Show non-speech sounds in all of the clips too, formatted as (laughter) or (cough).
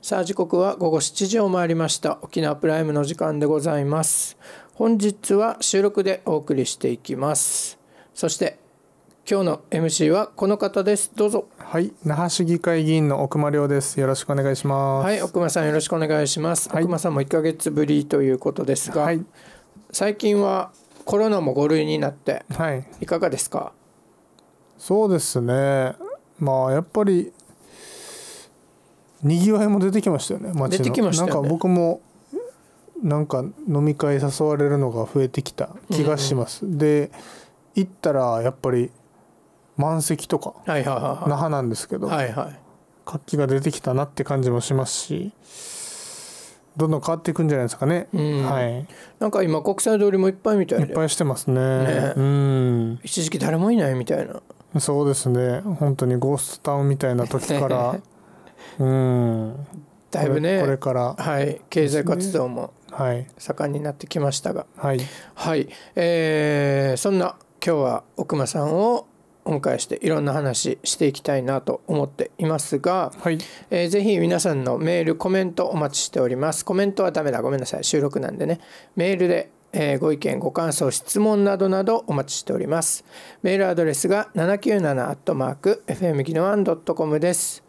さあ時刻は午後7時を回りました沖縄プライムの時間でございます本日は収録でお送りしていきますそして今日の MC はこの方ですどうぞはい那覇市議会議員の奥間亮ですよろしくお願いしますはい奥間さんよろしくお願いします、はい、奥間さんも1ヶ月ぶりということですが、はい、最近はコロナも5類になっていかがですか、はい、そうですねまあやっぱりにぎわいも出てきましたよね街の出てきました、ね、なんか僕もなんか飲み会誘われるのが増えてきた気がします、うんで行ったらやっぱり満席とか、那覇なんですけど、はいはい、活気が出てきたなって感じもしますしどんどん変わっていくんじゃないですかね、うん、はい、なんか今国際通りもいっぱいみたいいっぱいしてますね、ね、うん一時期誰もいないみたいなそうですね本当にゴーストタウンみたいな時から (laughs) うんだいぶねこれから、はい、経済活動も盛んになってきましたが、はい、はい、えー、そんな今日は奥間さんをお迎えしていろんな話していきたいなと思っていますが、はい、えー、ぜひ皆さんのメールコメントお待ちしておりますコメントはダメだごめんなさい収録なんでねメールでえー、ご意見ご感想質問などなどお待ちしておりますメールアドレスが 797-fm ギノワン .com です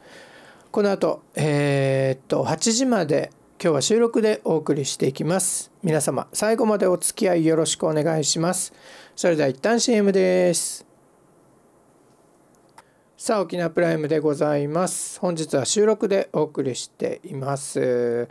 この後、えー、っと、8時まで今日は収録でお送りしていきます。皆様、最後までお付き合いよろしくお願いします。それでは一旦 CM です。さあ、沖縄プライムでございます。本日は収録でお送りしています。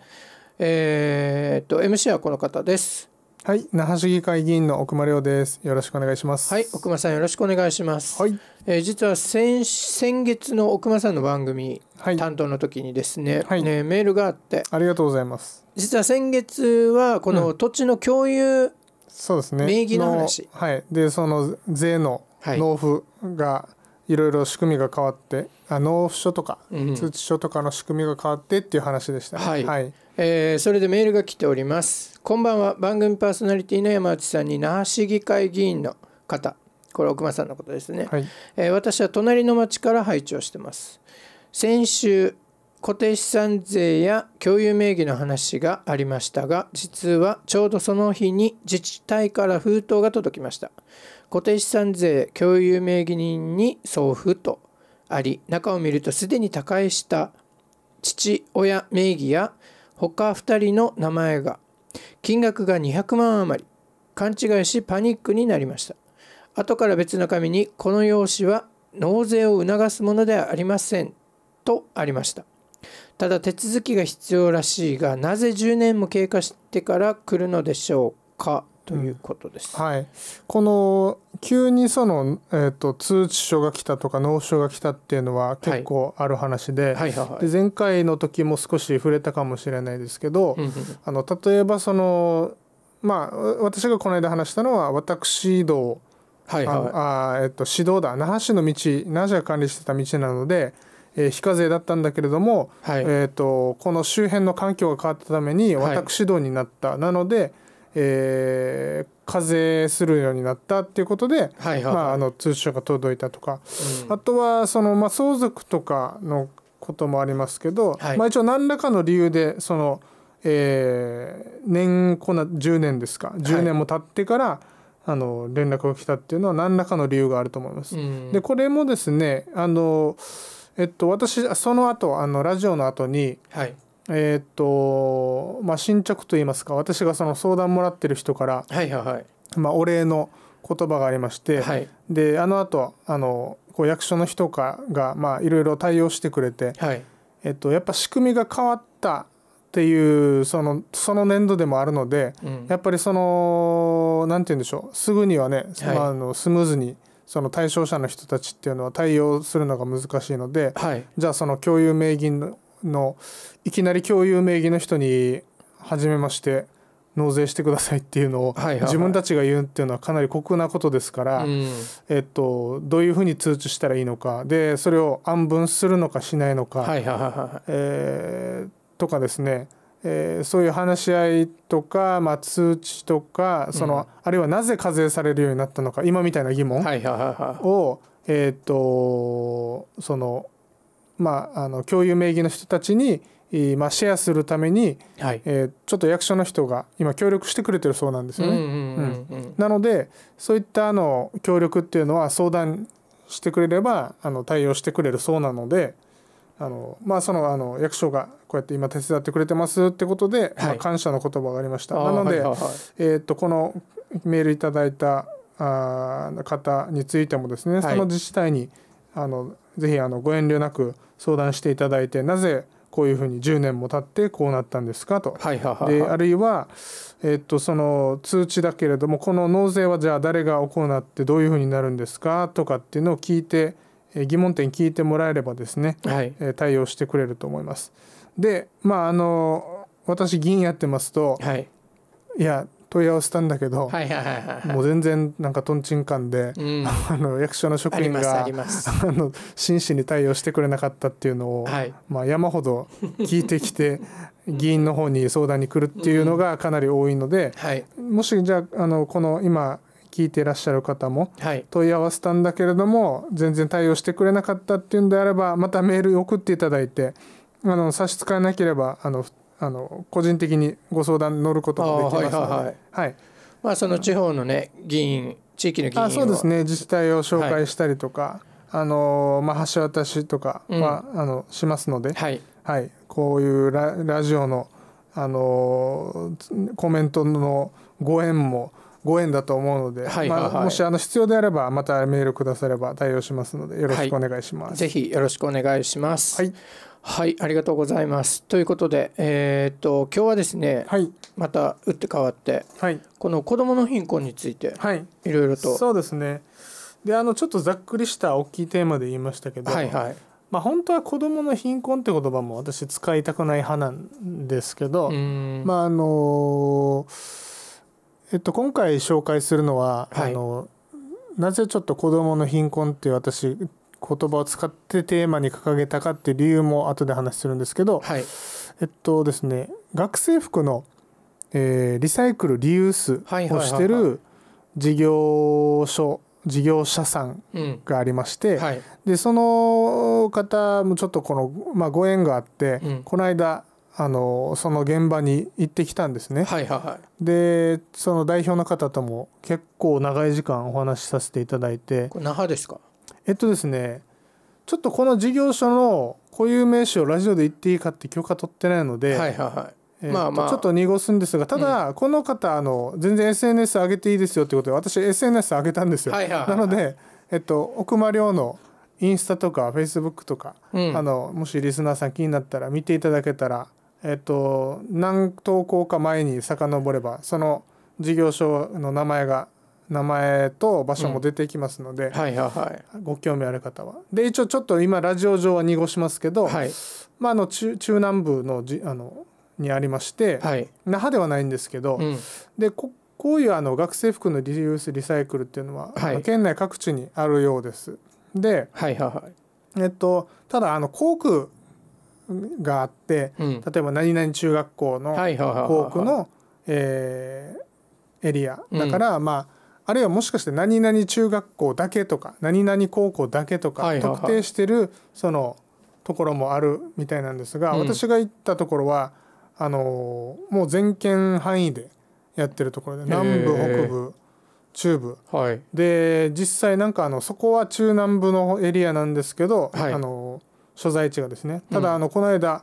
えー、っと、MC はこの方です。はい、那覇市議会議員の奥間亮です。よろしくお願いします。はい、奥間さんよろしくお願いします。はい、えー、実は先先月の奥間さんの番組、はい、担当の時にですね、はい、ねメールがあって、ありがとうございます。実は先月はこの土地の共有、うん、そうですね。名義の話。はい。でその税の納付が、いろいろ仕組みが変わってあ納付書とか、通知書とかの仕組みが変わってっていう話でした、ね、はい、はい、えー、それでメールが来ておりますこんばんは番組パーソナリティの山内さんに那覇市議会議員の方これ奥間さんのことですね、はい、えー、私は隣の町から拝聴してます先週固定資産税や共有名義の話がありましたが実はちょうどその日に自治体から封筒が届きました固定資産税共有名義人に送付とあり中を見るとすでに他界した父親名義や他2人の名前が金額が200万余り勘違いしパニックになりました後から別の紙にこの用紙は納税を促すものではありませんとありましたただ手続きが必要らしいがなぜ10年も経過してから来るのでしょうかということです、うん、はい、この急にその、えーと、通知書が来たとか納書が来たっていうのは結構ある話でで前回の時も少し触れたかもしれないですけど、うんあの例えばそのまあ私がこの間話したのは私道、あえっ、と指導だ那覇市の道那覇市が管理してた道なので、えー、非課税だったんだけれども、はい、えと、この周辺の環境が変わったために私道になった、はい、なのでえー、課するようになったっていうことで、はいはい、まあ、あの通書が届いたとか、うん、あとはその、まあ、相続とかのこともありますけど、はい、まあ、一応何らかの理由でその、えー、年こな10年ですか10年も経ってから、はい、あの連絡が来たっていうのは何らかの理由があると思います。うん、でこれもですねあのえっと、私その後あのラジオの後に、はいえっとまあ進捗といいますか私がその相談もらってる人から、はいはいまあ、お礼の言葉がありまして、はい、であの後あのこう役所の人かがいろいろ対応してくれて、はいえっと、やっぱ仕組みが変わったっていうそのその年度でもあるので、うん、やっぱりその何て言うんでしょうすぐにはね、はい、あ、あのスムーズにその対象者の人たちっていうのは対応するのが難しいので、はい、じゃあその共有名義ののいきなり共有名義の人に初めまして納税してくださいっていうのを自分たちが言うっていうのはかなり酷なことですから、えっと、どういうふうに通知したらいいのかでそれを安分するのかしないのか、えとかですね、えそういう話し合いとか、ま通知とかその、あるいはなぜ課税されるようになったのか今みたいな疑問を、えっとそのまあ、あの共有名義の人たちに、まあ、シェアするために、はい、えー、ちょっと役所の人が今協力してくれてるそうなんですよね。なのでそういったあの協力っていうのは相談してくれればあの対応してくれるそうなので。あのまあ、そのあの役所がこうやって今手伝ってくれてますってことで、はい、感謝の言葉がありましたなので、えっとこのメールいただいたあ方についてもですね、その自治体にあのぜひあのご遠慮なく相談していただいてなぜこういうふうに10年も経ってこうなったんですかと、はいははであるいは、えと、その通知だけれどもこの納税はじゃあ誰が行ってどういうふうになるんですかとかっていうのを聞いて疑問点聞いてもらえればですね、はい、対応してくれると思います。でまああの私議員やってますと、はい、いや問い合わせたんだけど、もう全然なんかとんちんかんで、うん、(laughs) あの役所の職員が (laughs) あの真摯に対応してくれなかったっていうのを、はい、まあ、山ほど聞いてきて (laughs) 議員の方に相談に来るっていうのがかなり多いので、うんはい、もしじゃあのこの今聞いていらっしゃる方も問い合わせたんだけれども、全然対応してくれなかったっていうんであればまたメール送っていただいてあの差し支えなければあのあの個人的にご相談に乗ることもできますので、はい、はいはい、まあ、その地方のね、議員地域の議員あそうですね自治体を紹介したりとか、はい、あのまあ、橋渡しとかは、うん、あのしますので、はいこういうララジオのあのコメントのご縁もご縁だと思うので、はいはいはい、まあ、もしあの必要であればまたメールくだされば対応しますのでよろしくお願いします、はい、ぜひよろしくお願いします、はい、はい、ありがとうございますということでえー、っと今日はですね、はい、また打って変わって、はい、この子供の貧困について、はい、いろいろとそうですねであのちょっとざっくりした大きいテーマで言いましたけど、はいはい、まあ、本当は子どもの貧困って言葉も私使いたくない派なんですけどまああのーえっと、今回紹介するのは、はい、あのなぜちょっと子どもの貧困っていう私言葉を使ってテーマに掲げたかっていう理由も後で話するんですけど、はい、えっとですね学生服の、えー、リサイクルリユースをしてる事業所事業者さんがありまして、うんはい、でその方もちょっとこの、まあ、ご縁があって、うん、この間あのその現場に行ってきたんですね、はいはいはい、でその代表の方とも結構長い時間お話しさせていただいてこれ那覇ですかえっとですねちょっとこの事業所の固有名詞をラジオで言っていいかって許可取ってないので、はいはいはいまあちょっと濁すんですがただ、この方あの全然 SNS 上げていいですよってことで私 SNS 上げたんですよ、はいはいはい、なので、えっと、奥間亮のインスタとかフェイスブックとか、うん、あのもしリスナーさん気になったら見ていただけたらえっと、何投稿か前に遡ればその事業所の名前が名前と場所も出てきますので、ご興味ある方は。で一応ちょっと今ラジオ上は濁しますけど、はい、まあ、あの中中南部のじあのにありまして、はい、那覇ではないんですけど、うん、でここういうあの学生服のリユースリサイクルっていうのは、はい、県内各地にあるようです。で、はいはいはい、えっと、ただあの航空があって、うん、例えば何々中学校の校区のエリアだから、まああるいはもしかして何々中学校だけとか何々高校だけとか特定してるそのところもあるみたいなんですが、うん、私が行ったところはあのー、もう全県範囲でやってるところで南部北部中部、はい、で実際なんかあのそこは中南部のエリアなんですけど、はい、あのー所在地がですねただあのこの間、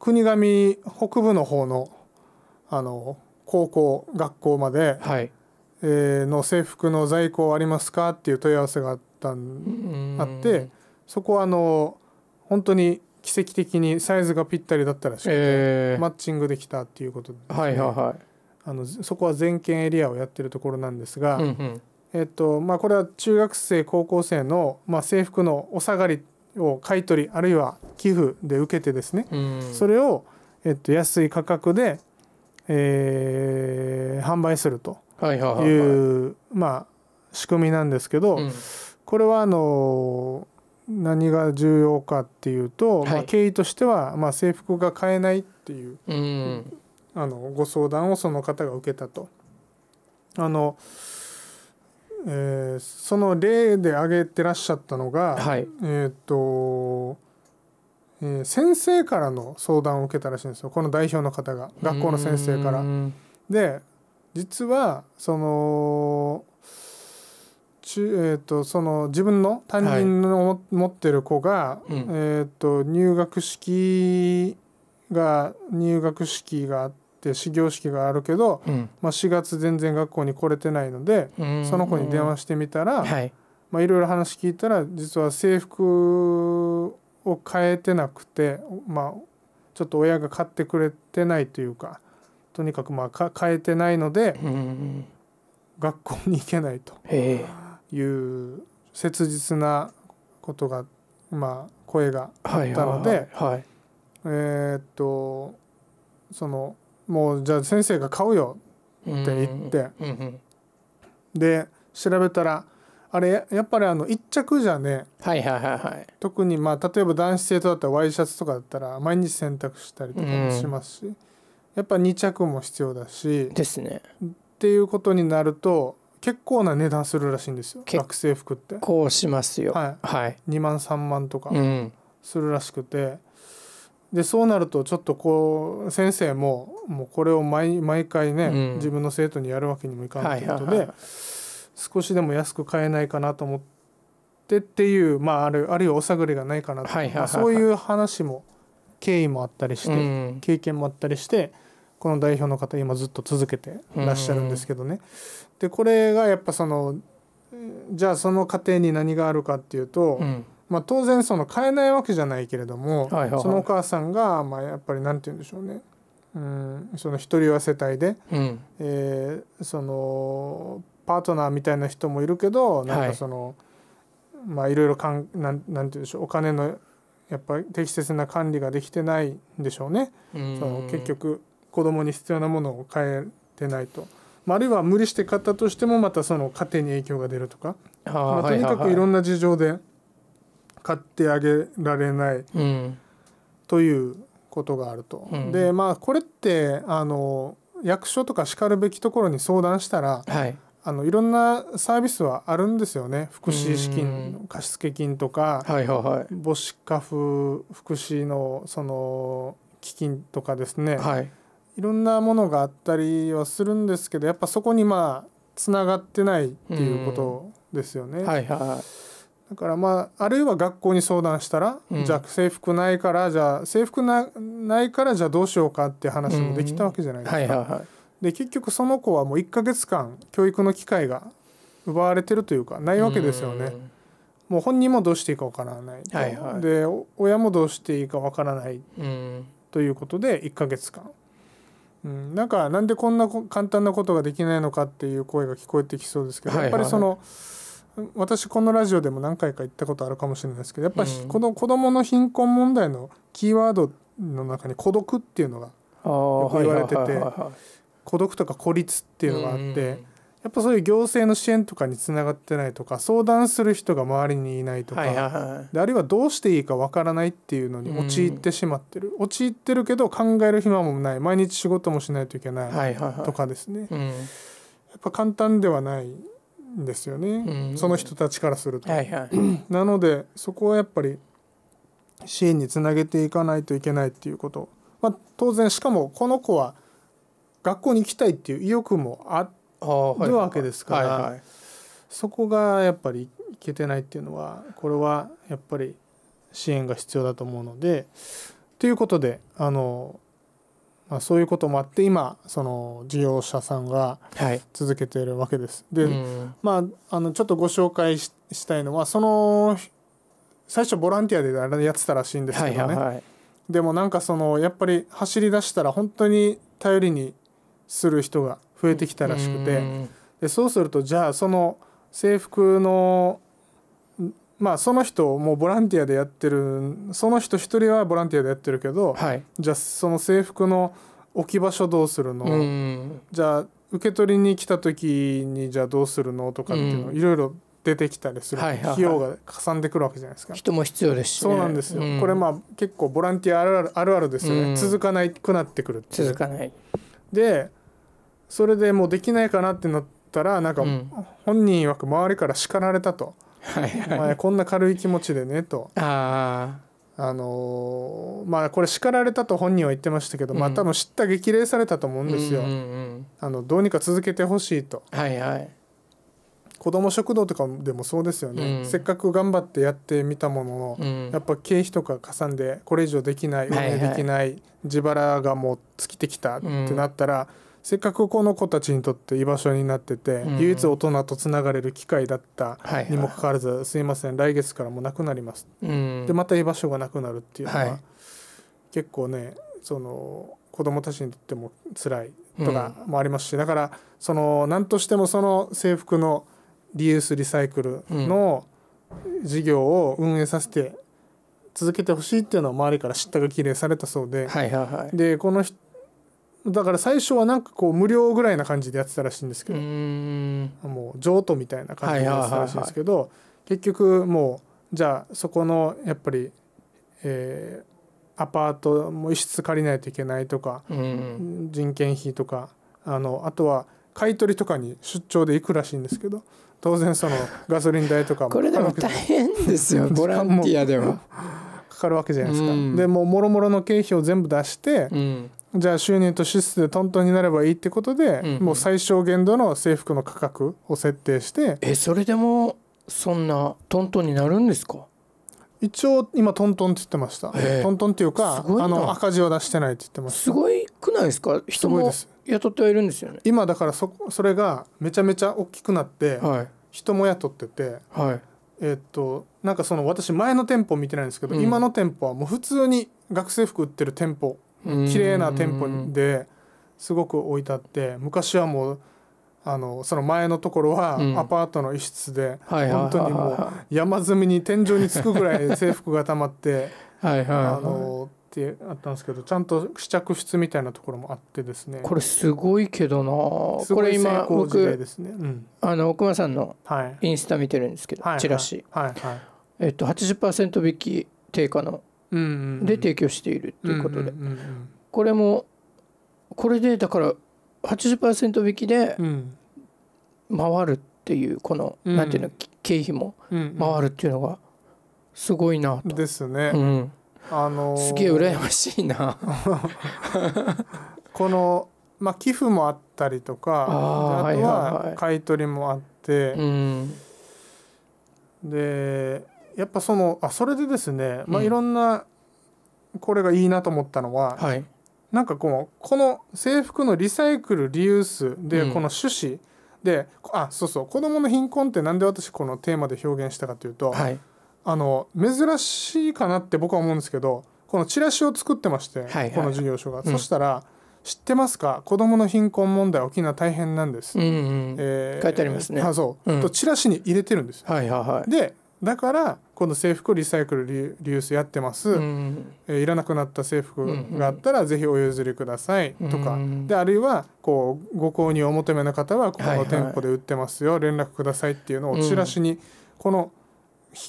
国頭北部の方のあの高校学校まで、はい、えの制服の在庫ありますかっていう問い合わせがあったあってそこはあの本当に奇跡的にサイズがぴったりだったらしくて、えー、マッチングできたっていうことで、ね、はいはいはい、あのそこは全県エリアをやってるところなんですが、うんうん、えっとまあ、これは中学生高校生の、まあ、制服のお下がりを買い取りあるいは寄付で受けてですね、うん、それを、えっと、安い価格で、えー、販売するという、仕組みなんですけど、うん、これはあの何が重要かっていうと、はい、まあ、経緯としては、まあ、制服が買えないっていう、うん、あのご相談をその方が受けたと。あのえー、その例で挙げてらっしゃったのが、はい、えっ、ー、と、えー、先生からの相談を受けたらしいんですよこの代表の方が学校の先生から。で実はその中、えーと、その自分の担任の、はい、持ってる子が、うん、えーと、と入学式が入学式があって。って始業式があるけど、うん、まあ、4月全然学校に来れてないので、その子に電話してみたら、はいまあ、いろいろ話聞いたら実は制服を変えてなくて、まあ、ちょっと親が買ってくれてないというかとにかくまあか変えてないので、学校に行けないという切実なことが、まあ、声があったので、はいはいはい、えー、っとそのもうじゃあ先生が買うよって言って、で調べたらあれやっぱりあの一着じゃね、はいはいはいはい、特にまあ例えば男子生徒だったらワイシャツとかだったら毎日洗濯したりとかもしますし、うん、やっぱ2着も必要だしですねっていうことになると結構な値段するらしいんですよ学生服ってこうしますよはい、はい、2万3万とかするらしくて、でそうなるとちょっとこう先生ももうこれを毎毎回ね、うん、自分の生徒にやるわけにもいかんということで、はい、少しでも安く買えないかなと思ってっていう、まあ、あるあるいはお探りがないかなと、はいまあ、そういう話も経緯もあったりして、うん、経験もあったりしてこの代表の方今ずっと続けてらっしゃるんですけどね。うん、でこれがやっぱそのじゃあその過程に何があるかっていうと。まあ、当然その買えないわけじゃないけれども、はいはいはい、そのお母さんがまあやっぱりなんて言うんでしょうねうんその一人は世帯で、うん、えー、そのパートナーみたいな人もいるけどなんかその、はい、まあいろいろかんなんなんて言うんでしょうお金のやっぱり適切な管理ができてないんでしょうね。その結局子供に必要なものを買えてないと。まあ、あるいは無理して買ったとしてもまたその家庭に影響が出るとか、まあ、とにかくいろんな事情で。はいはいはい買ってあげられない、ということがあると。うん、でまあこれってあの役所とかしかるべきところに相談したら、はい、あのいろんなサービスはあるんですよね福祉資金貸付金とか、はいはい、母子家父福祉のその基金とかですね、はい、いろんなものがあったりはするんですけどやっぱそこにまあつながってないっていうことですよね。はいはいだからまああるいは学校に相談したら、うん、じゃあ制服ないからじゃあ制服なないからじゃあどうしようかって話もできたわけじゃないですか。で結局その子はもう1か月間教育の機会が奪われてるというかないわけですよね。もう本人もどうしていいかわからない、はいはい、で親もどうしていいかわからない、ということで1か月間。うん、なんかなんでこんな簡単なことができないのかっていう声が聞こえてきそうですけど、やっぱりその。はいはい私このラジオでも何回か言ったことあるかもしれないですけどやっぱりこの子どもの貧困問題のキーワードの中に孤独っていうのがよく言われてて孤独とか孤立っていうのがあってやっぱそういう行政の支援とかにつながってないとか相談する人が周りにいないとかであるいはどうしていいかわからないっていうのに陥ってしまってる陥ってるけど考える暇もない毎日仕事もしないといけないとかですねやっぱ簡単ではない。ですよね、うん、その人たちからすると。はいはい、(clears throat) なのでそこはやっぱり支援につなげていかないといけないっていうこと、まあ、当然しかもこの子は学校に行きたいっていう意欲もあるわけですから、はいはい、そこがやっぱりいけてないっていうのはこれはやっぱり支援が必要だと思うのでということであのまあ、そういうこともあって今その事業者さんが続けているわけです。はい、で、まあ、あのちょっとご紹介したいのはその最初ボランティアでやってたらしいんですけどね、はいはい、でもなんかそのやっぱり走り出したら本当に頼りにする人が増えてきたらしくてでそうするとじゃあその制服のまあ、その人もうボランティアでやってるその人一人はボランティアでやってるけど、はい、じゃあその制服の置き場所どうするのじゃあ受け取りに来た時にじゃあどうするのとかっていうのいろいろ出てきたりする、はいはい、費用がかさんでくるわけじゃないですか人も必要ですし、ね、そうなんですよ、うん、これまあ結構ボランティアあるあるあるあるですよね、うん、続かないくなってくるって続かないでそれでもうできないかなってなったらなんか本人曰く周りから叱られたと、はいはい、こんな軽い気持ちでねとああのー、まあこれ叱られたと本人は言ってましたけど、うん、まあ多分知った激励されたと思うんですよ、うんうんうん、あのどうにか続けてほしいと、はいはい、子ども食堂とかでもそうですよね、うん、せっかく頑張ってやってみたものの、うん、やっぱ経費とかかさんでこれ以上できない運営できない、はいはい、自腹がもう尽きてきたってなったら、うんせっかくこの子たちにとって居場所になってて、うん、唯一大人とつながれる機会だったにもかかわらず、はいはい、すいません来月からもうなくなります、うん、でまた居場所がなくなるっていうのは、はい、結構ねその子どもたちにとっても辛いとかもありますし、うん、だからその何としてもその制服のリユースリサイクルの事業を運営させて続けてほしいっていうのを周りから知ったがきれいされたそうで、はいはいはい、でこの人だから最初はなんかこう無料ぐらいな感じでやってたらしいんですけどもう譲渡みたいな感じでやってたらしいんですけど、結局もうじゃあそこのやっぱり、えー、アパートも一室借りないといけないとか、人件費とかあのあとは買い取りとかに出張で行くらしいんですけど。当然そのガソリン代とかもこれでも大変ですよ (laughs) ボランティアではかかるわけじゃないですか、うん、でももろもろの経費を全部出して、うん、じゃあ収入と支出でトントンになればいいってことで、うんうん、もう最小限度の制服の価格を設定してえそれでもそんなトントンになるんですか一応今トントンって言ってました、えー、トントンっていうかあの赤字は出してないって言ってますすごいくないですか人も雇ってはいるんですよね今だからそそれがめちゃめちゃ大きくなって、はい、人も雇ってて、はい、えー、っとなんかその私前の店舗見てないんですけど、うん、今の店舗はもう普通に学生服売ってる店舗綺麗な店舗ですごく置いてあって昔はもうあのその前のところはアパートの一室で、うん、本当にもう山積みに天井につくぐらい制服がたまって (laughs) はいあのってあったんですけどちゃんと試着室みたいなところもあってですねこれすごいけどなこれ今僕、うん、あの奥間さんのインスタ見てるんですけど、はい、チラシ、はいはいはいはい、えっと、80%引き定価ので提供しているっていうことでこれもこれでだから80%引きで回るっていうこのなんていうの経費も回るっていうのがすごいなと。ですね。あのすげえ羨ましいな (laughs) この、まあ、寄付もあったりとかあとは買い取りもあって、でやっぱそのあそれでですね、まあ、いろんなこれがいいなと思ったのは、はい、なんかこのこの制服のリサイクルリユースでこの趣旨で、あそうそう子どもの貧困ってなんで私このテーマで表現したかというと、はい、あの珍しいかなって僕は思うんですけどこのチラシを作ってまして、はいはい、この事業所が、うん、そしたら「知ってますか子どもの貧困問題沖縄大変なんです」うんうん、えー、書いてありますねあそう、うん、とチラシに入れてるんです、はいはいはい、でだからこの制服リサイクルリユースやってます、うん、えー、いらなくなった制服があったらぜひお譲りくださいとか、うん、であるいはこうご購入お求めの方はここの店舗で売ってますよ、はいはい、連絡くださいっていうのをチラシに、この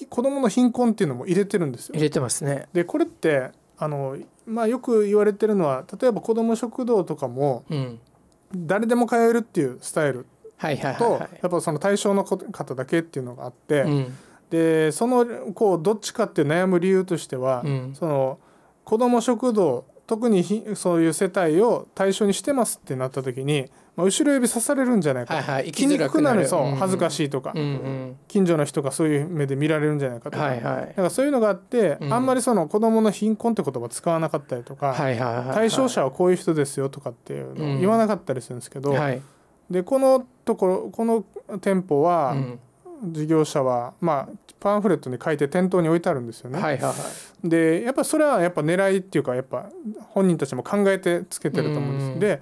子どもの貧困っていうのも入れてるんですよ。入れてますねでこれってあの、まあ、よく言われてるのは例えば子ども食堂とかも、誰でも通えるっていうスタイルと、はいはいはいはい、やっぱその対象の方だけっていうのがあって。うんでそのこうどっちかって悩む理由としては、うん、その子ども食堂特にそういう世帯を対象にしてますってなった時に、まあ、後ろ指刺されるんじゃないか、はいはい、きにくくなるそう、うんうん、恥ずかしいとか、うんうん、近所の人がそういう目で見られるんじゃないかとかはいはい、なんかそういうのがあって、うん、あんまりその子どもの貧困って言葉使わなかったりとか、はいはいはいはい、対象者はこういう人ですよとかっていうのを言わなかったりするんですけど、うんはい、でこのところこの店舗は、事業者は、まあ、パンフレットに書いて店頭に置いてあるんですよね。はいはいはい、でやっぱそれはやっぱ狙いっていうかやっぱ本人たちも考えてつけてると思うんです。で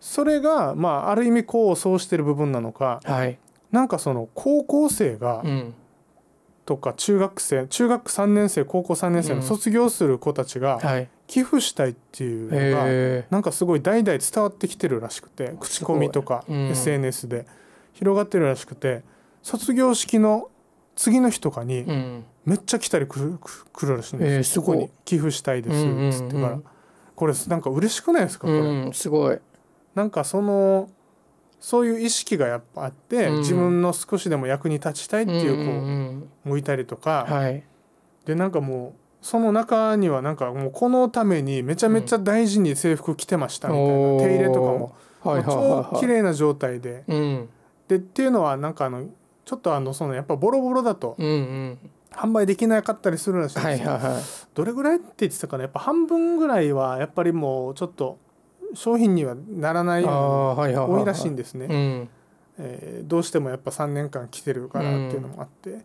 それが、まあ、ある意味こうそうしてる部分なのか、はい、なんかその高校生が、うん、とか中学生中学3年生高校3年生の卒業する子たちが、寄付したいっていうのがなんかすごい代々伝わってきてるらしくて口コミとか SNS で広がってるらしくて卒業式の次の日とかにめっちゃ来たり来る来るらしいんですよ、えー、すごい寄付したいですっつってから、うんうんうん、これなんか嬉しくないですかこれ、うん、すごいなんかそのそういう意識がやっぱあって、うん、自分の少しでも役に立ちたいっていう子向いたりとか、はい、でなんかもうその中にはなんかもうこのためにめちゃめちゃ大事に制服着てましたみたいな、うん、手入れとかも、はいはいはいはい、超綺麗な状態で、うん、でっていうのはなんかあのちょっとあのそのやっぱボロボロだと販売できなかったりするらしいんですよ、どれぐらいって言ってたかなやっぱ半分ぐらいはやっぱりもうちょっと商品にはならない多いらしいんですね、えー、どうしてもやっぱ3年間来てるからっていうのもあって、うん、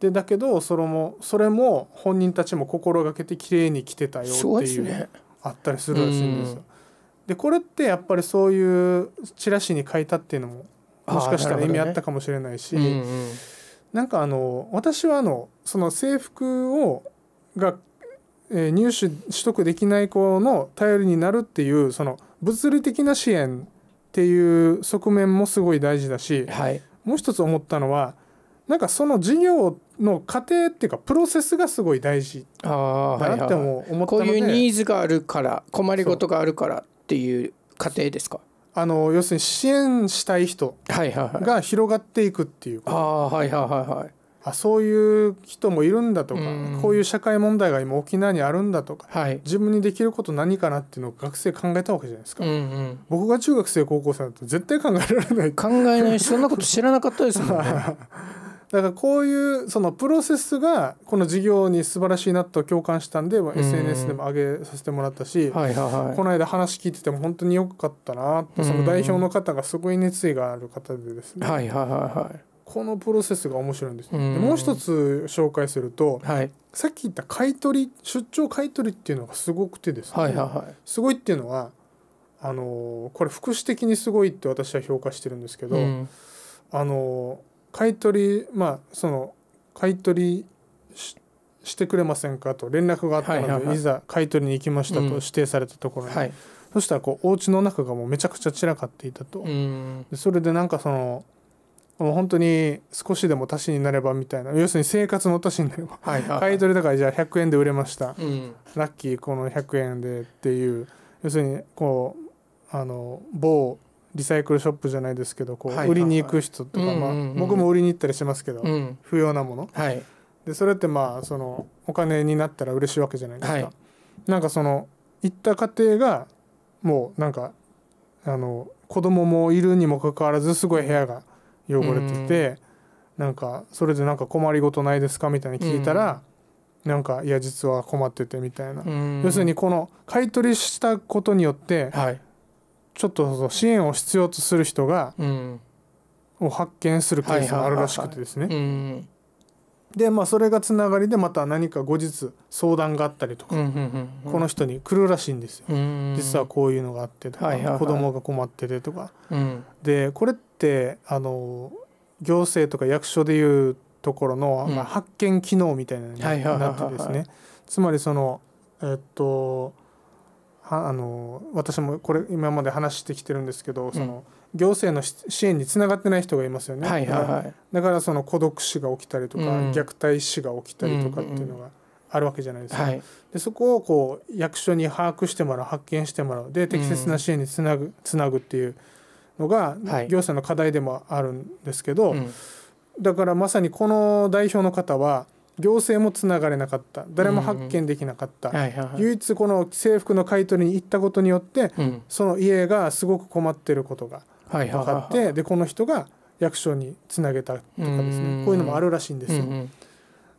でだけどそれもそれも本人たちも心がけて綺麗に来てたよっていう、ね、あったりするらしいんですよ、うん、でこれってやっぱりそういうチラシに書いたっていうのももしかしたら意味あったかもしれないし、なんかあの私はあのその制服をが、え入手取得できない子の頼りになるっていうその物理的な支援っていう側面もすごい大事だし、はい、もう一つ思ったのはなんかその事業の過程っていうかプロセスがすごい大事だなって思ったので、こういうニーズがあるから困りごとがあるからっていう過程ですかあの要するに支援したい人が広がっていくっていう、はいはい、はい。あそういう人もいるんだとか、うこういう社会問題が今沖縄にあるんだとか、はい、自分にできること何かなっていうのを学生考えたわけじゃないですか、うんうん、僕が中学生高校生だと絶対考えられない考えないしそんなこと知らなかったですもんね (laughs) だからこういうそのプロセスがこの事業に素晴らしいなと共感したんで、SNS でも上げさせてもらったし、この間話聞いてても本当によかったなとその代表の方がすごい熱意がある方でですね、はいはいはい、このプロセスが面白いんです、でもう一つ紹介すると、さっき言った買取出張買取っていうのがすごくてですね、はいはいすごいっていうのはあのこれ福祉的にすごいって私は評価してるんですけど、あの買い取りまあその買い取りしてくれませんかと連絡があったので、はいはいはい、いざ買い取りに行きましたと指定されたところに、うんはい、そしたらこうお家の中がもうめちゃくちゃ散らかっていたと、それでなんかそのもう本当に少しでも足しになればみたいな要するに生活の足しになれば、はいはい、買い取りだからじゃあ100円で売れました、うん、ラッキーこの100円でっていう要するにこうあの某リサイクルショップじゃないですけどこう売りに行く人とか、まあ、僕も売りに行ったりしますけど、不要なもの、はい、でそれってまあそのお金になったら嬉しいわけじゃないですか、はい、なんかその行った家庭がもうなんかあの子供もいるにもかかわらずすごい部屋が汚れてて、うん、なんかそれでなんか困りごとないですかみたいに聞いたら、うん、なんかいや実は困っててみたいな、うん、要するにこの買い取りしたことによって、はい、ちょっと支援を必要とする人が、うん、を発見するケースがあるらしくてですね。でまあそれがつながりでまた何か後日相談があったりとか、この人に来るらしいんですよ、実はこういうのがあってとか、はいはいはい、子供が困っててとか、うん、でこれってあの行政とか役所でいうところの、うん、発見機能みたいなのになってですね、つまりそのえっとあの私もこれ今まで話してきてるんですけど、うん、その行政の支援につながってない人がいますよね、はいはいはい、だからその孤独死が起きたりとか、うん、虐待死が起きたりとかっていうのがあるわけじゃないですか、うんうんでそこをこう役所に把握してもらう発見してもらうで適切な支援につなぐ,、つなぐっていうのが、行政の課題でもあるんですけど、だからまさにこの代表の方は行政もつながれなかった誰も発見できなかった、うんはいはい、唯一この制服の買い取りに行ったことによって、うん、その家がすごく困ってることが分かって、はい、でこの人が役所につなげたとかですねこういうのもあるらしいんですよ。うんうん、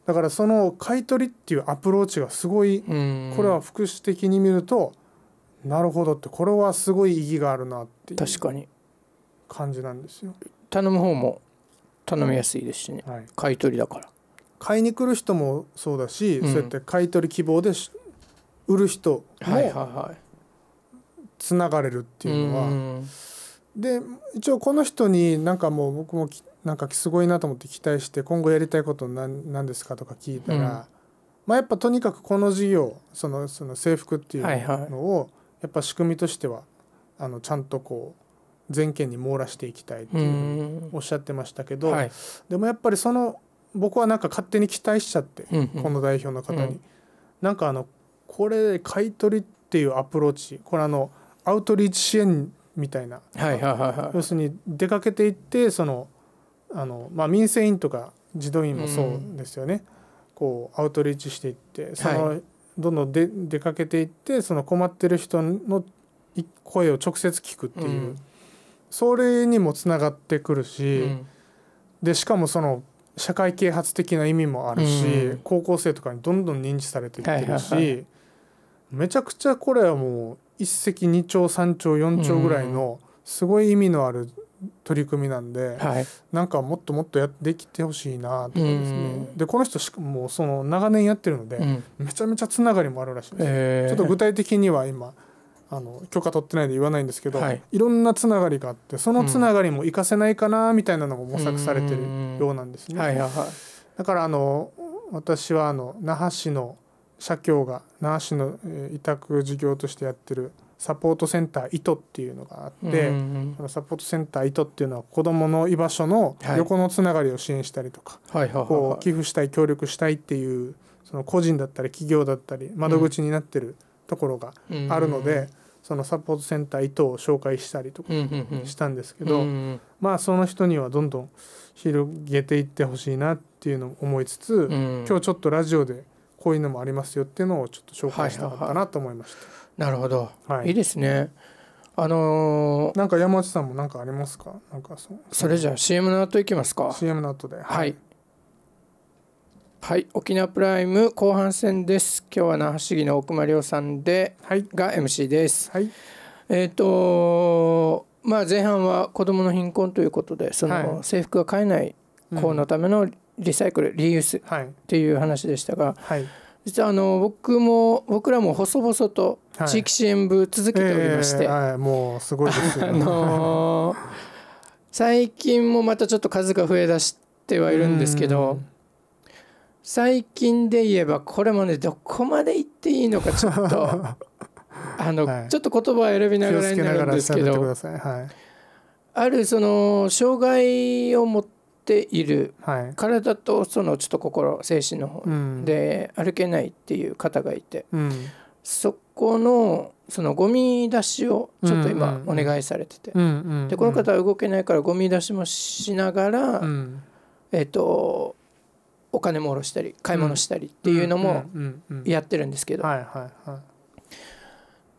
だからその買い取りっていうアプローチがすごいこれは福祉的に見るとなるほどってこれはすごい意義があるなっていう感じなんですよ。頼む方も頼みやすいですしね、はい、買い取りだから。買いに来る人もそうだし、うん、そうやって買い取り希望で売る人もつながれるっていうのは。はいはいはい、で一応この人になんかもう僕もなんかすごいなと思って期待して今後やりたいこと何何ですかとか聞いたら、うん、まあ、やっぱとにかくこの事業そのその制服っていうのをやっぱ仕組みとしてはあのちゃんとこう全県に網羅していきたいっていうおっしゃってましたけど、はい、でもやっぱりその僕はなんか勝手に期待しちゃって、うんうん、この代表の方に、うん、なんかあのこれ買い取りっていうアプローチこれあのアウトリーチ支援みたいな、はいはい、要するに出かけていってそのあの、まあ、民生委員とか児童委員もそうですよね、うん、こうアウトリーチしていってその、はい、どんどんで出かけていってその困ってる人の声を直接聞くっていう、うん、それにもつながってくるし、うん、でしかもその社会啓発的な意味もあるし、うん、高校生とかにどんどん認知されていってるし、はいはいはい、めちゃくちゃこれはもう一石二鳥三鳥四鳥ぐらいのすごい意味のある取り組みなんで、はなんかもっともっとやってきてほしいなとかですね、うん、でこの人しかもその長年やってるので、うん、めちゃめちゃつながりもあるらしいです、えー、ちょっと具体的には今あの許可取ってないで言わないんですけど、はい、いろんなつながりがあってそのつながりも活かせないかなみたいなのが模索されてるようなんですね。はいはいはい、だからあの私はあの那覇市の社協が那覇市の委託事業としてやってるサポートセンター糸っていうのがあって、うんうん、サポートセンター糸っていうのは子どもの居場所の横のつながりを支援したりとか、はい、こう寄付したい協力したいっていうその個人だったり企業だったり窓口になってるところがあるので、うんうんそのサポートセンター糸を紹介したりとかしたんですけど、うんうんうん、まあその人にはどんどん広げていってほしいなっていうのを思いつつ、うん、今日ちょっとラジオでこういうのもありますよっていうのをちょっと紹介したかったなと思いました。はいはいはい、なるほど、はい、いいですね。あのー、なんか山内さんも何かありますかなんかそそれじゃあ CM の後いきますか CM の後ではい、はいはい、沖縄プライム後半戦です。今日は那覇市議の奥間亮さんで、はい、が MC です。はい、えっ、とまあ前半は子どもの貧困ということで、その制服が買えない子のためのリサイクル、リユースっていう話でしたが、はい、実はあの僕も僕らも細々と地域支援部続けておりまして、はい、えー、もうすごいですよ、ね、(laughs) あのー、最近もまたちょっと数が増えだしてはいるんですけど。最近で言えばこれもねどこまで言っていいのかちょっと (laughs) あの、はい、ちょっと言葉を選びながらになるんですけど、はい、あるその障害を持っている、はい、体とそのちょっと心精神の方で歩けないっていう方がいて、うん、そこのそのゴミ出しをちょっと今お願いされてて、うんうん、でこの方は動けないからゴミ出しもしながら、うん、えっ、ー、とお金も下ろしたり買い物したりっていうのもやってるんですけど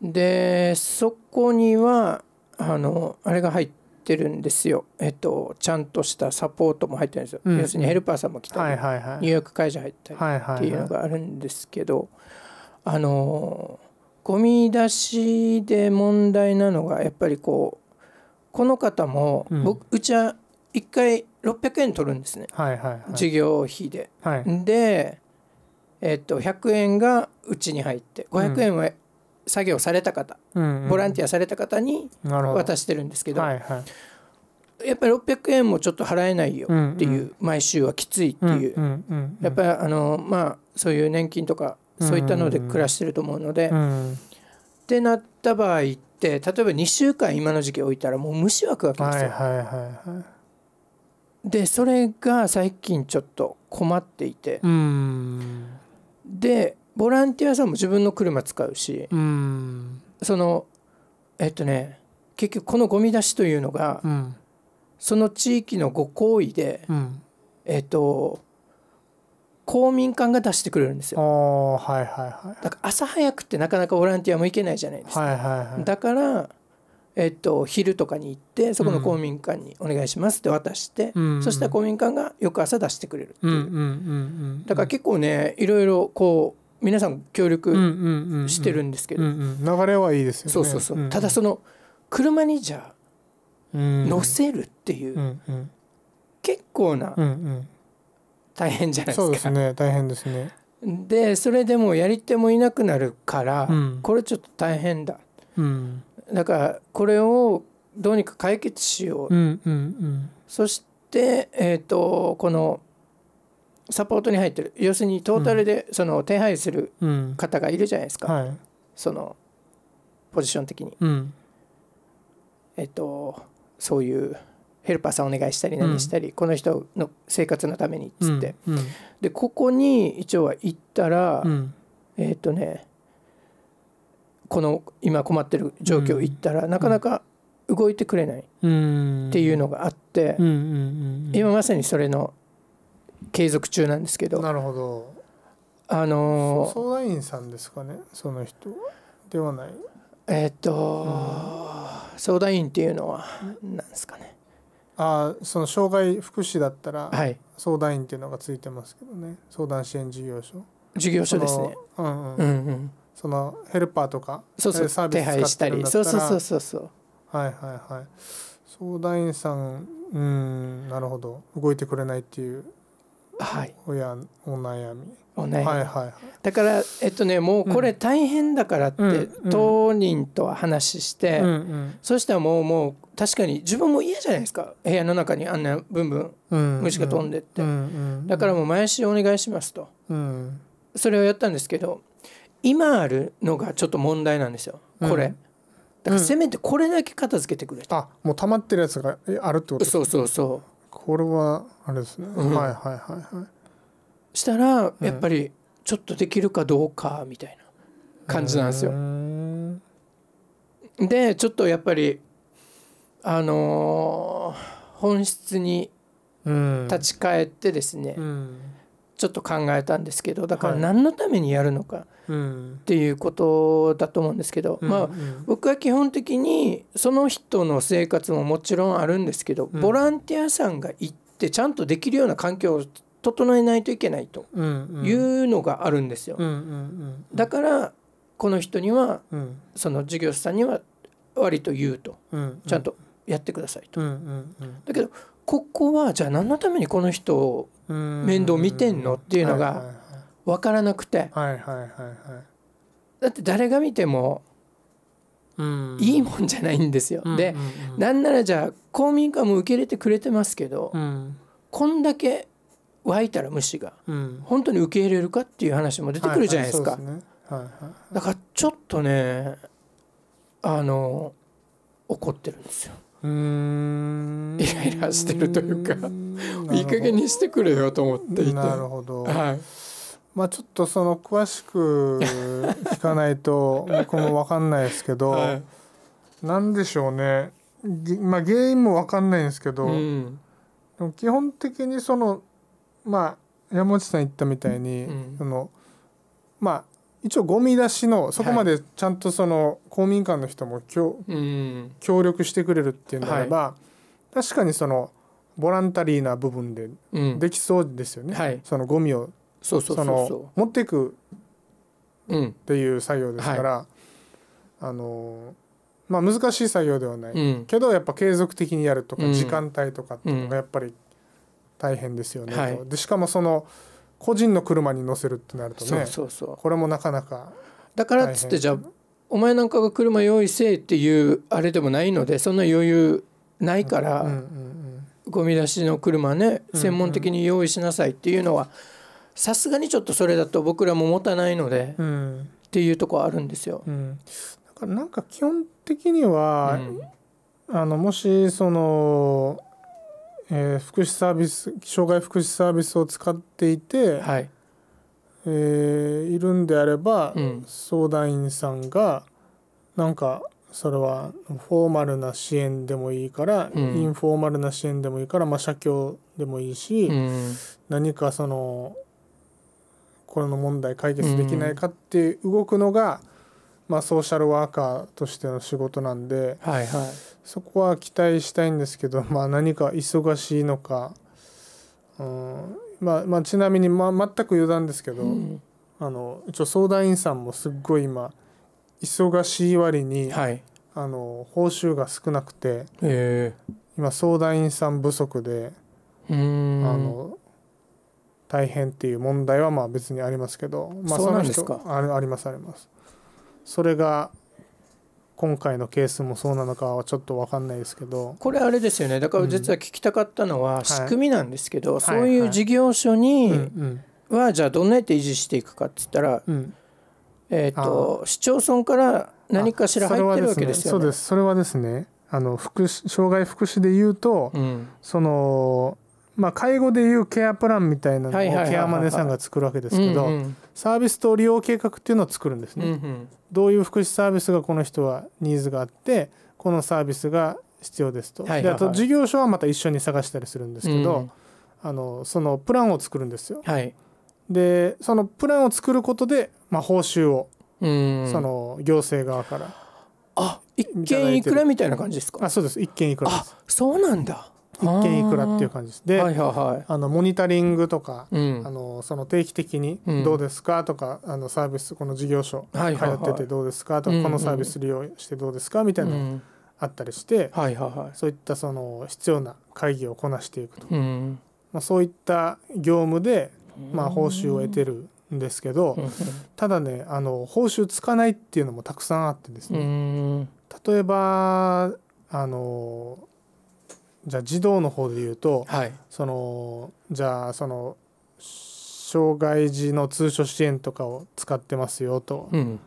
でそこにはあのあれが入ってるんですよえっとちゃんとしたサポートも入ってるんですよ、うん、要するにヘルパーさんも来たり、入浴会社入ったりっていうのがあるんですけど、あのゴミ出しで問題なのがやっぱりこうこの方も、僕うちは1回600円取るんですね、はいはいはい、授業費で、はい、で、えっと100円がうちに入って500円は作業された方、うんボランティアされた方に渡してるんですけど、はいはい、やっぱり600円もちょっと払えないよっていう、うんうん、毎週はきついっていううんうんうんうん、やっぱりあのまあそういう年金とかそういったので暮らしてると思うので、うんうんってなった場合って例えば2週間今の時期置いたらもう虫視枠わ来ますよ。はいはいはいはいでそれが最近ちょっと困っていてでボランティアさんも自分の車使うしそのえっとね結局このゴミ出しというのが、うん、その地域のご厚意で、うん、えっと公民館が出してくれるんですよ、はいはいはい、だから朝早くってなかなかボランティアも行けないじゃないですか、はいはいはい、だからえっと、昼とかに行ってそこの公民館にお願いしますって渡して、うん、そしたら公民館が翌朝出してくれるだから結構ねいろいろこう皆さん協力してるんですけど、流れはいいですよねそうそうそう、ただその車にじゃあ乗せるっていう、うん結構な大変じゃないですか、そうですね大変ですねでそれでもやり手もいなくなるから、うん、これちょっと大変だ、うんだからこれをどうにか解決しよう,、うんうんうん、そして、えーと、このサポートに入ってる要するにトータルでその手配する方がいるじゃないですか、うんはい、そのポジション的に、うん、えっ、ー、とそういうヘルパーさんお願いしたり何したり、うん、この人の生活のためにっつって、でここに一応は行ったら、えっ、ー、とねこの今困ってる状況行ったらなかなか動いてくれないっていうのがあって今まさにそれの継続中なんですけどなるほどあの相談員さんですかねその人ではないえっと、相談員っていうのは何ですかねあその障害福祉だったら相談員っていうのがついてますけどね、相談支援事業所事業所ですねうんうん、うんうんそのヘルパーとかそうそうサービス手配したりそうそうそうそうそうはいはいはい相談員さんうんなるほど動いてくれないっていうはい親お悩みお悩み、はいはい、だからえっとねもうこれ大変だからって、うん、当人とは話して、うんうん、そしたらもうもう確かに自分も嫌じゃないですか部屋の中にあんなブンブン虫が飛んでって、だからもう毎週お願いしますと、それをやったんですけど今あるのがちょっと問題なんですよこれ、うん、だからせめてこれだけ片付けてくれ、うん、あもう溜まってるやつがあるってことそうそうそうこれはあれですね、うん、はいはいはいはいしたらやっぱりちょっとできるかどうかみたいな感じなんですよ、でちょっとやっぱりあのー、本質に立ち返ってですね、ちょっと考えたんですけどだから何のためにやるのか、っていうことだと思うんですけど、うん、まあ、僕は基本的にその人の生活ももちろんあるんですけど、ボランティアさんが行ってちゃんとできるような環境を整えないといけないというのがあるんですよ。だからこの人には、その事業者さんには割と言うと、ちゃんとやってくださいと。だけどここはじゃあ何のためにこの人を面倒見てんのっていうのが分からなくて、はいはいはいはい、だって誰が見てもいいもんじゃないんですよ。うん、で、うん、なんならじゃあ公民館も受け入れてくれてますけど、うん、こんだけ湧いたら虫が、本当に受け入れるかっていう話も出てくるじゃないですか。はいはい、だからちょっとねあの怒ってるんですよ。うんイライラしてるというかいい加減にしてくれよと思っていて。なるほど、はいまあちょっとその詳しく (laughs) 聞かないと僕も分かんないですけど、はい、何でしょうね、まあ、原因も分かんないんですけど、うん、でも基本的にそのまあ山内さん言ったみたいに、うん、そのまあ一応ゴミ出しのそこまでちゃんとその公民館の人もはい、協力してくれるっていうのらば、はい、確かにそのボランタリーな部分でできそうですよね、うんはい、そのゴミをそうそうそうそ持っていくっていう作業ですから、うんはい、あのまあ難しい作業ではない、うん、けどやっぱ継続的にやるとか時間帯とかっていうのがやっぱり大変ですよね、はい、でしかもその個人の車に乗せるってなるとねこれもなかなかだからっつってじゃあお前なんかが車用意せえっていうあれでもないのでそんな余裕ないからゴミ出しの車ね専門的に用意しなさいっていうのは、うんうんさすがにちょっとそれだと僕らも持たないので、うん、っていうとこあるんですよ。うん、だからなんか基本的には、うん、あのもしその、えー、福祉サービス障害福祉サービスを使っていて、はい、えー、いるんであれば、うん、相談員さんがなんかそれはフォーマルな支援でもいいから、うん、インフォーマルな支援でもいいから、まあ、社協でもいいし、うん、何かそのこれの問題解決できないかって動くのが、まあ、ソーシャルワーカーとしての仕事なんで、はいはい、そこは期待したいんですけど、まあ、何か忙しいのか、うんまあまあ、ちなみに、まあ、全く余談ですけど、うん、あの一応相談員さんもすっごい今忙しい割に、はい、あの報酬が少なくて今相談員さん不足であの大変っていう問題はまあ別にありますけど、まあ、そうなんの人あありますありますそれが今回のケースもそうなのかはちょっと分かんないですけどこれあれですよねだから実は聞きたかったのは仕組みなんですけど、うんはい、そういう事業所にはじゃあどんなやって維持していくかっつったら、うん、えーと、市町村から何かしら入ってるわけですよね。そ、うですそれはですねあの福障害福祉でいうと、うん、そのまあ、介護でいうケアプランみたいなのをケアマネさんが作るわけですけどサービスと利用計画っていうのを作るんですね、どういう福祉サービスがこの人はニーズがあってこのサービスが必要ですと、であと事業所はまた一緒に探したりするんですけど、あのそのプランを作るんですよ、でそのプランを作ることで、まあ、報酬を、その行政側からあ一軒いくらみたいな感じですかあそうです一軒いくらですあそうなんだ一件いくらっていう感じですで、はいはいはい、あのモニタリングとか、うん、あのその定期的にどうですかとか、うん、あのサービスこの事業所通っててどうですかとか、はいはいはい、このサービス利用してどうですかみたいなのあったりして、うんはいはいはい、そういったその必要な会議をこなしていくと、まあ、そういった業務で、まあ、報酬を得てるんですけど、ただねあの報酬つかないっていうのもたくさんあってですね、例えばあのじゃあ児童の方で言うと、はい、そのじゃあその障害児の通所支援とかを使ってますよと、うん、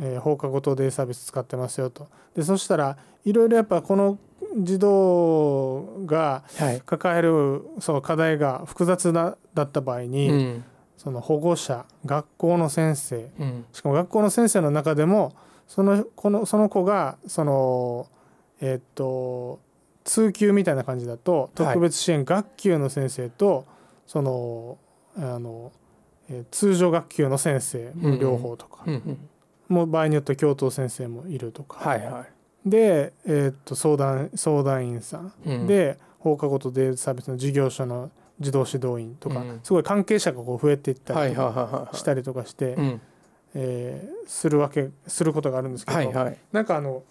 えー、放課後等デイサービス使ってますよとでそしたらいろいろやっぱこの児童が抱える、はい、その課題が複雑なだった場合に、うん、その保護者学校の先生、うん、しかも学校の先生の中でもそのこのその子がそのえー、っと通級みたいな感じだと特別支援学級の先生と、そのあの通常学級の先生も両方とか、もう場合によって教頭先生もいるとか、はいはい、で、えー、っと相談相談員さん、うん、で放課後とデイサービスの事業所の児童指導員とか、うん、すごい関係者がこう増えていったりとかしたりとかして、えー、するわけすることがあるんですけど、はいはい、なんかあの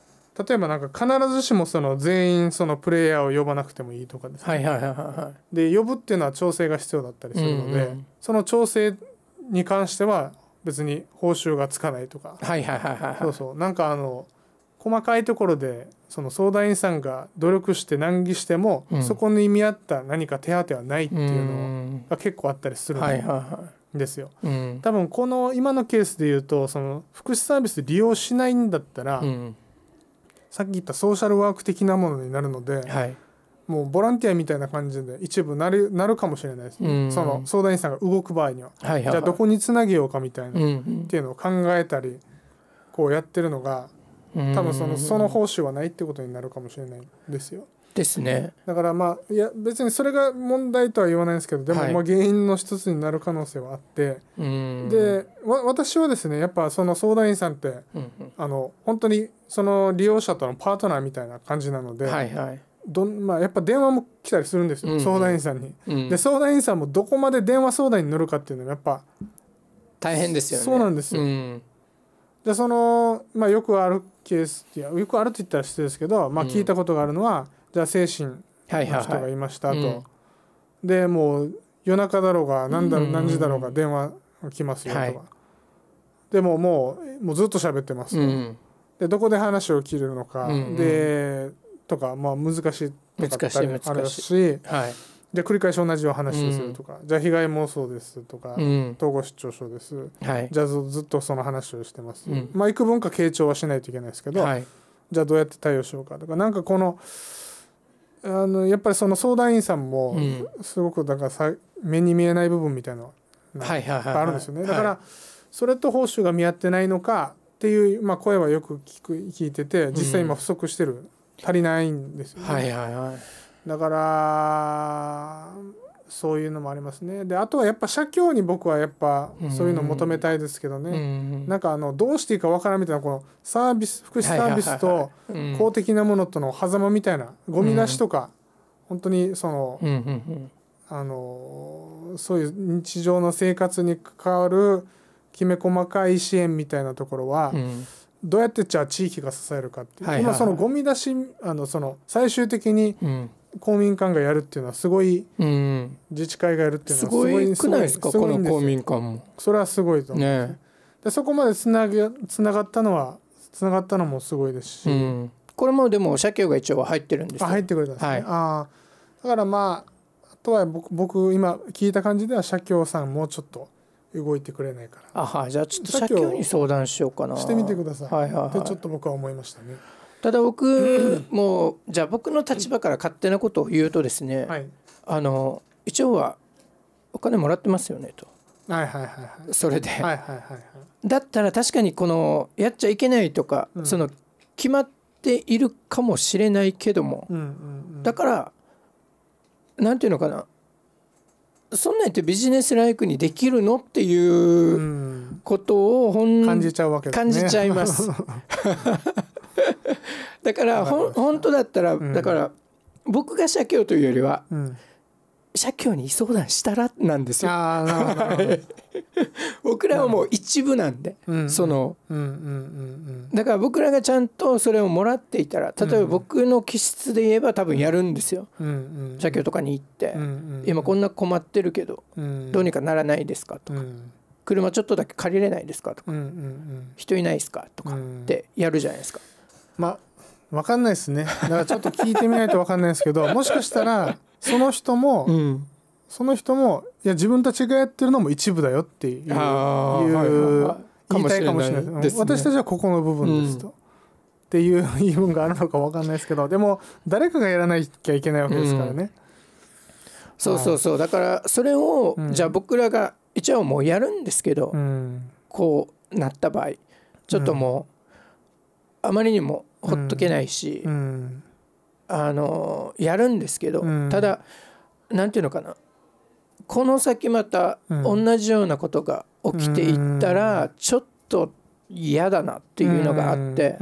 例えばなんか必ずしもその全員そのプレイヤーを呼ばなくてもいいとかではいはいはいはい、で呼ぶっていうのは調整が必要だったりするので、うんうん、その調整に関しては別に報酬がつかないとか、はいはいはいそうそうなんかあの細かいところでその相談員さんが努力して難儀しても、うん、そこに味合った何か手当はないっていうのが結構あったりするんですよ。多分この今のケースで言うとその福祉サービス利用しないんだったら、うんさっき言ったソーシャルワーク的なものになるので、はい、もうボランティアみたいな感じで一部なるなるかもしれないです、ね、その相談員さんが動く場合にははいはいはい、じゃあどこにつなげようかみたいな、っていうのを考えたりこうやってるのが多分そのその報酬はないってことになるかもしれないですよ。ですねだからまあいや別にそれが問題とは言わないんですけどでもまあ原因の一つになる可能性はあって、はい、で私はですねやっぱその相談員さんって、うんうん、あの本当にその利用者とのパートナーみたいな感じなので。はいはいどんまあ、やっぱ電話も来たりするんですよ、うんうん、相談員さんに。うん、で相談員さんもどこまで電話相談に乗るかっていうのはやっぱ大変ですよね。そうなんですよ、うん、でその、まあ、よくあるケースいやよくあるって言ったら失礼ですけど、まあ、聞いたことがあるのは、じゃあ精神の人がいましたと、はいはいはいうん、でもう夜中だろうが何だろう何時だろうが電話来ますよとか、でももうもうずっと喋ってます、うん、でどこで話を切るのか、うんうん、でとか、まあ、難しいとかあるし、はい、じゃ繰り返し同じような話をするとか、うん、じゃあ被害妄想ですとか、うん、統合失調症です、はい、じゃあずっとその話をしてます、うん、まあ幾分か傾聴はしないといけないですけど、はい、じゃあどうやって対応しようかとかなんかこの。あのやっぱりその相談員さんもすごくだからさ目に見えない部分みたいなのがあるんですよね。だからそれと報酬が見合ってないのかっていう、まあ、声はよく聞く聞いてて実際今不足してる、うん、足りないんですよね。はいはいはい、だからそういうのもありますねであとはやっぱ社協に僕はやっぱそういうの求めたいですけどね、うん、なんかあのどうしていいかわからんみたいなこのサービス福祉サービスと公的なものとの狭間みたいなゴミ出しとか、うん、本当にその、うん、あのそういう日常の生活に関わるきめ細かい支援みたいなところは、どうやってじゃあ地域が支えるかって、はいはい、今そのゴミ出しあのその最終的に公民館がやるっていうのはすごい、自治会がやるっていうのはすごい、うん、すごいないですかこの公民館もそれはすごいと思ねでそこまでつなげつながったのはつながったのもすごいですし、うん、これもでも社協が一応は入ってるんですよ入ってくれたんですね、はい、あだからまああとは僕僕今聞いた感じでは社協さんもうちょっと動いてくれないからあはじゃあちょっと社協に相談しようかなしてみてください、はいはいはい、でちょっと僕は思いましたねただ僕もじゃあ僕の立場から勝手なことを言うとですね、はい、あの一応はお金もらってますよねと。はいはいはいはい、それで、はいはいはいはい、だったら確かにこのやっちゃいけないとか、うん、その決まっているかもしれないけども、うんうんうん、だから何て言うのかなそんなんってビジネスライクにできるのっていうことをほん、うん、感じちゃうわけです、ね、感じちゃいます。(laughs) (laughs) だからほ本当だったら、だから僕が社協というよりは、社協に相談したらなんですよ。(laughs) 僕らはもう一部なんで、その、だから僕らがちゃんとそれをもらっていたら、例えば僕の気質で言えば多分やるんですよ。社協とかに行って、今こんな困ってるけど、どうにかならないですかとか、車ちょっとだけ借りれないですかとか、人いないですかとかってやるじゃないですか。まあ分かんないですねだからちょっと聞いてみないと分かんないですけど (laughs) もしかしたらその人も、うん、その人もいや自分たちがやってるのも一部だよっていう、言いたいかもしれない、ね、私たちはここの部分ですと。うん、っていう (laughs) 言い分があるのか分かんないですけどでも誰かがやらなきゃいけないわけですからね。そうそうそうだからそれを、うん、じゃあ僕らが一応もうやるんですけど、うん、こうなった場合ちょっともう、あまりにもほっとけないし、うん、あのやるんですけど、うん、ただ何て言うのかなこの先また同じようなことが起きていったらちょっと嫌だなっていうのがあって。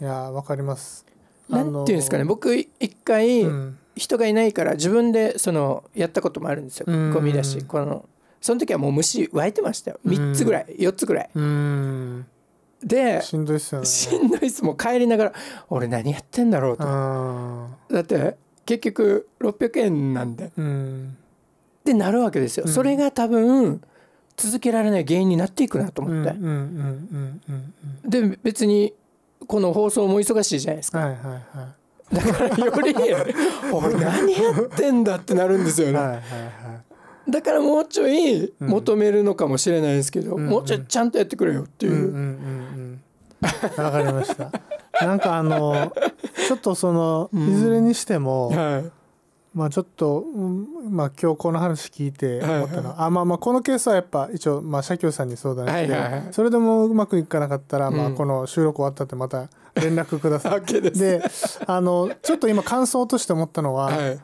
いやわかります。なていうんですかね僕一回人がいないから自分でそのやったこともあるんですよゴミ出しこのその時はもう虫湧いてましたよ3つぐらい4つぐらい。でしんどいっすよねしんどいっすもん帰りながら俺何やってんだろうとだって結局600円なんで、で、ってなるわけですよ、うん、それが多分続けられない原因になっていくなと思ってで別にこの放送も忙しいじゃないですか、だからより (laughs) 俺何やってんだってなるんですよね。はいはいはいだからもうちょい求めるのかもしれないですけど、うんもうちょいちゃんとやってくれよっていう。わかりました。なんかあのちょっとそのいずれにしても、うんはい、まあちょっと、まあ今日この話聞いて思ったのは、はいはい、あまあまあこのケースはやっぱ一応まあ社協さんに相談して、はいはい、それでもうまくいかなかったら、まあこの収録終わったってまた連絡ください。(laughs) であのちょっと今感想として思ったのは、はい、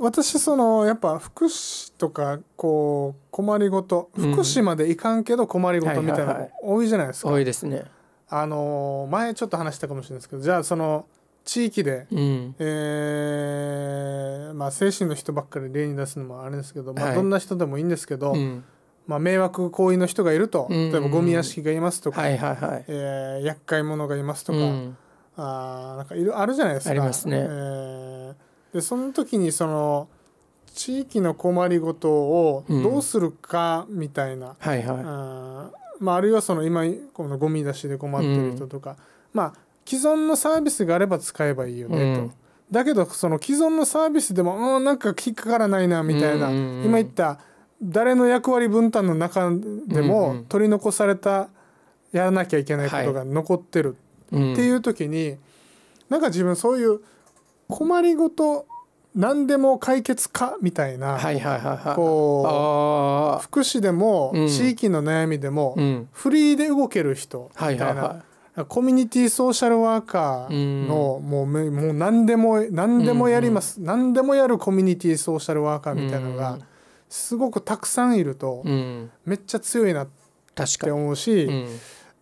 私そのやっぱ福祉とかこう困りごと福島でいかんけど困りごとみたいなの多いじゃないですか、多いですねあの前ちょっと話したかもしれないですけどじゃあその地域で、うん、えー、まあ、精神の人ばっかり例に出すのもあれですけど、まあ、どんな人でもいいんですけど、はい、まあ、迷惑行為の人がいると、例えばゴミ屋敷がいますとか、はえ厄介者がいますとか、うん、あなんかいるあるじゃないですか。ありますね。えー、でその時にその地域の困りごとをどうするかみたいな、うん、はいはいあまあ、あるいはその今このゴミ出しで困ってる人とか、うん、まあ既存のサービスがあれば使えばいいよねと。うん、だけどその既存のサービスでもうんなんか引っかからないなみたいな、今言った誰の役割分担の中でも取り残されたやらなきゃいけないことが残ってるっていう時に、はなんか自分そういう困りごと何でも解決かみたいなこう福祉でも地域の悩みでもフリーで動ける人みたいな。コミュニティソーシャルワーカーのもうもう何でも何でもやります、何でもやるコミュニティソーシャルワーカーみたいなのがすごくたくさんいるとめっちゃ強いなって思うし、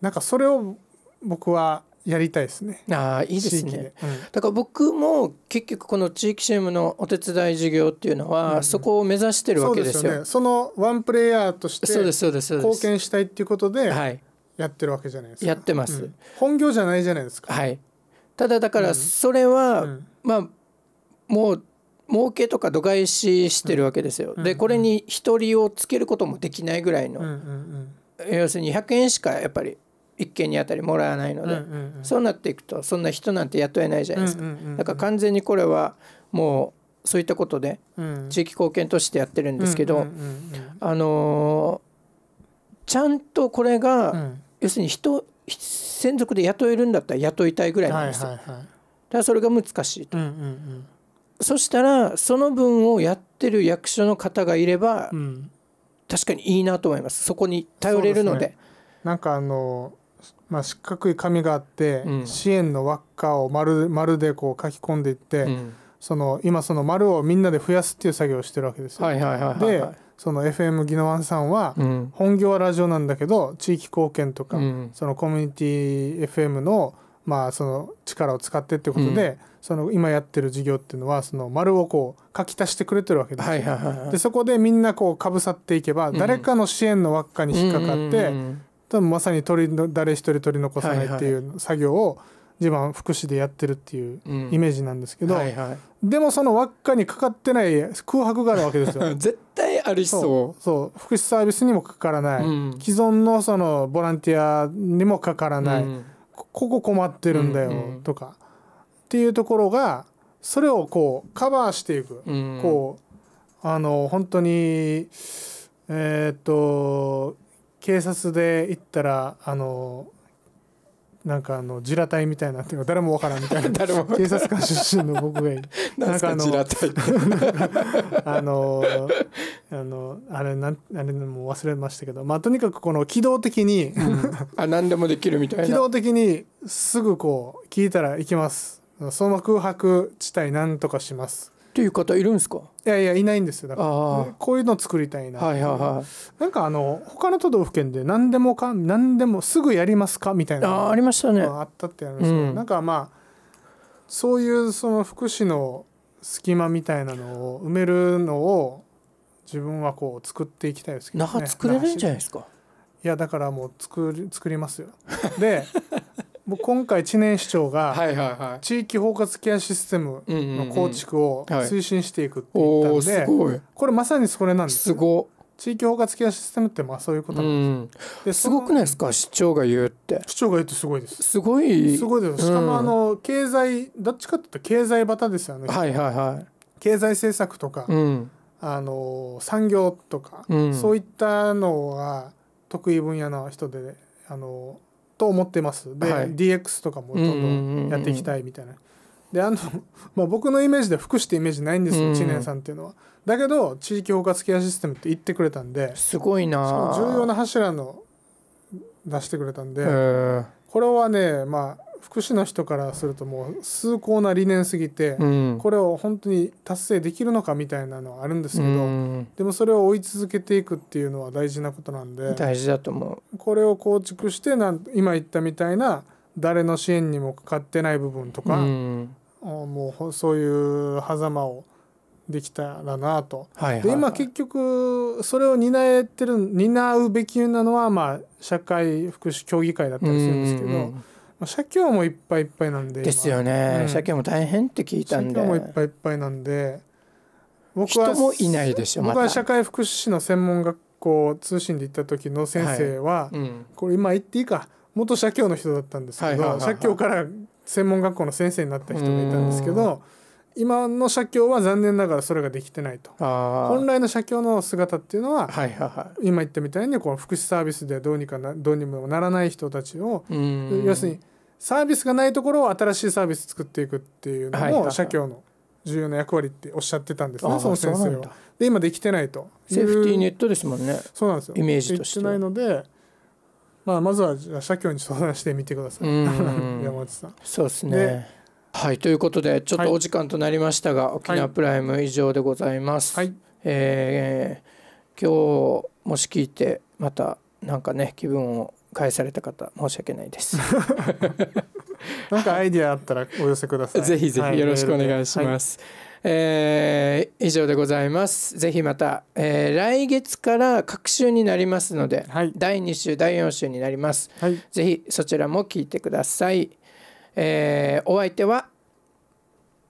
なんかそれを僕はやりたいですね。ああいいですね、うん、だから僕も結局この地域 c ムのお手伝い事業っていうのは、そこを目指してるわけですよ。そね、そのワンプレイヤーとして貢献したいっていうことでやってるわけじゃないですか。やってます、うん、本業じゃないじゃないですか。はい、ただだからそれは、まあもう儲けとか度外視してるわけですよ。でこれに一人をつけることもできないぐらいの、要するに100円しかやっぱり一件にあたりもらわないので、うんうんうん、そうなっていくとそんな人なんて雇えないじゃないですか、うんうんうんうん、だから完全にこれはもうそういったことで地域貢献としてやってるんですけど、うんうんうんうん、あのー、ちゃんとこれが、うん、要するに人専属で雇えるんだったら雇いたいぐらいなんですよ、はいはいはい、だからそれが難しいと、うんうんうん、そしたらその分をやってる役所の方がいれば、うん、確かにいいなと思いますそこに頼れるので。なんかあのまあ、四角い紙があって、うん、支援の輪っかを丸丸でこう書き込んでいって、うん、その今その丸をみんなで増やすっていう作業をしてるわけですよ。でその FM 宜野湾さんは、本業はラジオなんだけど地域貢献とか、そのコミュニティ FM のまあ、その力を使ってってことで、うん、その今やってる事業っていうのはその丸をこう書き足してくれてるわけです、でそこでみんなこうかぶさっていけば、誰かの支援の輪っかに引っかかって、多分まさに取り誰一人取り残さないっていう作業を地盤福祉でやってるっていうイメージなんですけど、はいはい、でもその輪っかにかかってない空白があるわけですよ (laughs) 絶対あるそうそう福祉サービスにもかからない、うん、既存のそのボランティアにもかからない、うん、ここ困ってるんだよとか、うんうん、っていうところがそれをこうカバーしていく、うん、こうあの本当にえー、っと警察で行ったらあのなんかあの地雷隊みたいなっていうか誰もわからんみたいな (laughs) 警察官出身の僕がいる (laughs) なんかあの (laughs) あのあのあれなんあれも忘れましたけどまあとにかくこの機動的に、うん、あ何でもできるみたいな機動的にすぐこう聞いたら行きますその空白地帯なんとかしますっていう方いるんですかいやいやいないんですよだからこういうの作りたいな、はいはいはい、なんかあの他の都道府県で何でもか何でもすぐやりますかみたいなあありましたねあったってあるんですけど、うん、なんかまあそういうその福祉の隙間みたいなのを埋めるのを自分はこう作っていきたいですけど、ね、作れるんじゃないですかいやだからもう作り作りますよで僕今回知念市長が地域包括ケアシステムの構築を推進していくって言ったんで、うんうん、これまさにそれなんですすご地域包括ケアシステムってまあそういうことなんです、うん、すごくないですか市長が言うって市長が言うってすごいですすごいすごいですしかもあの経済どっちかっていうと経済バタですよねはいはいはい経済政策とか、あの産業とか、そういったのが得意分野の人であのと思ってますで、はい、DX とかもどんどんやっていきたいみたいな。であの、(laughs) まあ、僕のイメージで福祉ってイメージないんですよ知念さんっていうのは。だけど地域包括ケアシステムって言ってくれたんですごいな重要な柱の出してくれたんでこれはねまあ福祉の人からするともう崇高な理念すぎて、うん、これを本当に達成できるのかみたいなのはあるんですけど、うん、でもそれを追い続けていくっていうのは大事なことなんで大事だと思うこれを構築してなん今言ったみたいな誰の支援にもかかってない部分とか、うん、もうそういう狭間をできたらなと、はいはい、で今結局それを担えてる担うべきなのはまあ社会福祉協議会だったりするんですけど。まあ、社協もいっぱいいっぱいなんでですよね、うん、社協も大変って聞いたんで社協もいっぱいいっぱいなんで僕はもいないでしょ、ま、僕は社会福祉士の専門学校通信で行った時の先生は、はいうん、これ今言っていいか元社協の人だったんですけど、はいはい、社協から専門学校の先生になった人がいたんですけど今の社協は残念ながらそれができてないと本来の社協の姿っていうのははいはいはい、今言ったみたいにこう福祉サービスでどうにかなどうにもならない人たちを要するにサービスがないところを新しいサービス作っていくっていうのも社協の重要な役割っておっしゃってたんですね、はい、その先生は。で今できてないとセーフティーネットですもんねそうなんですよイメージとして。ないので、まあ、まずは社協に相談してみてください (laughs) 山内さん。そうですねはいということでちょっとお時間となりましたが、はい、沖縄プライム以上でございます。はい、えー、今日もし聞いてまたなんかね気分を返された方申し訳ないです (laughs) なんかアイディアあったらお寄せくださいぜひぜひよろしくお願いします、はい、えー、以上でございますぜひまた、えー、来月から各週になりますので、はい、第二週第四週になります、はい、ぜひそちらも聞いてください、えー、お相手は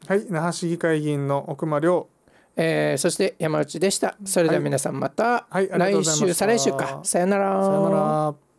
はい那覇市議会議員の奥間亮えー、そして山内でしたそれでは皆さんまた、来週再来週かさよならさよなら